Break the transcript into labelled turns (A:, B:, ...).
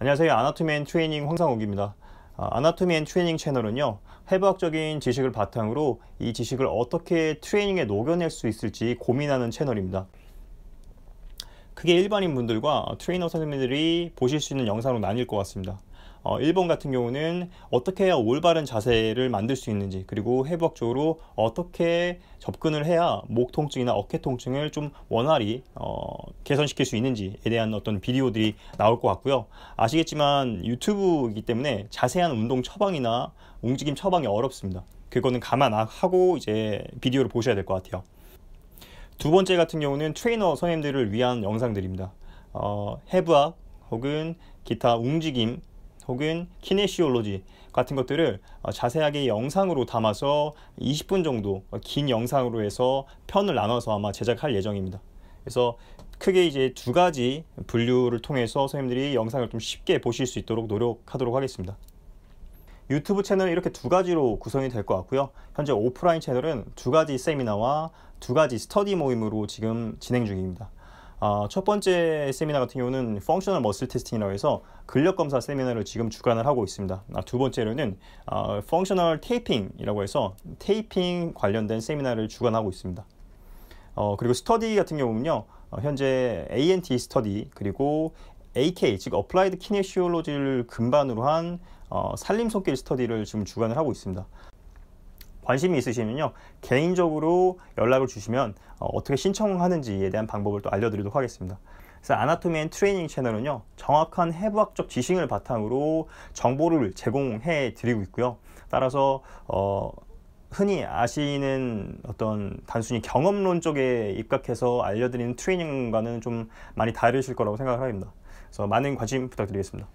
A: 안녕하세요. 아나토맨 트레이닝 황상욱입니다. 아나토맨 트레이닝 채널은요. 해부학적인 지식을 바탕으로 이 지식을 어떻게 트레이닝에 녹여낼 수 있을지 고민하는 채널입니다. 크게 일반인 분들과 트레이너 선생님들이 보실 수 있는 영상으로 나뉠 것 같습니다. 어, 1번 같은 경우는 어떻게 해야 올바른 자세를 만들 수 있는지 그리고 해부학적으로 어떻게 접근을 해야 목 통증이나 어깨 통증을 좀 원활히 어, 개선시킬 수 있는지에 대한 어떤 비디오들이 나올 것 같고요. 아시겠지만 유튜브이기 때문에 자세한 운동 처방이나 움직임 처방이 어렵습니다. 그거는 감안하고 이제 비디오를 보셔야 될 것 같아요. 두 번째 같은 경우는 트레이너 선생님들을 위한 영상들입니다. 어, 해부학 혹은 기타 움직임 혹은 키네시올로지 같은 것들을 어, 자세하게 영상으로 담아서 20분 정도 어, 긴 영상으로 해서 편을 나눠서 아마 제작할 예정입니다. 그래서 크게 이제 두 가지 분류를 통해서 선생님들이 영상을 좀 쉽게 보실 수 있도록 노력하도록 하겠습니다. 유튜브 채널 이렇게 두 가지로 구성이 될 것 같고요. 현재 오프라인 채널은 두 가지 세미나와 두 가지 스터디 모임으로 지금 진행 중입니다. 아, 첫 번째 세미나 같은 경우는 펑셔널 머 t i 스팅이라고 해서 근력 검사 세미나를 지금 주관을 하고 있습니다. 아, 두 번째로는 어, 펑셔널 테이핑이라고 해서 테이핑 관련된 세미나를 주관하고 있습니다. 어, 그리고 스터디 같은 경우는요. 어, 현재 ANT 스터디 그리고 AK 즉 어플라이드 키네시올로지를 근반으로 한 어, 살림 손길 스터디를 지금 주관을 하고 있습니다. 관심이 있으시면요. 개인적으로 연락을 주시면 어, 어떻게 신청하는지에 대한 방법을 또 알려드리도록 하겠습니다. 그래서 아나토미 앤 트레이닝 채널은요. 정확한 해부학적 지식을 바탕으로 정보를 제공해 드리고 있고요. 따라서 어, 흔히 아시는 어떤 단순히 경험론 쪽에 입각해서 알려드리는 트레이닝과는 좀 많이 다르실 거라고 생각을 합니다. 그래서 많은 관심 부탁드리겠습니다.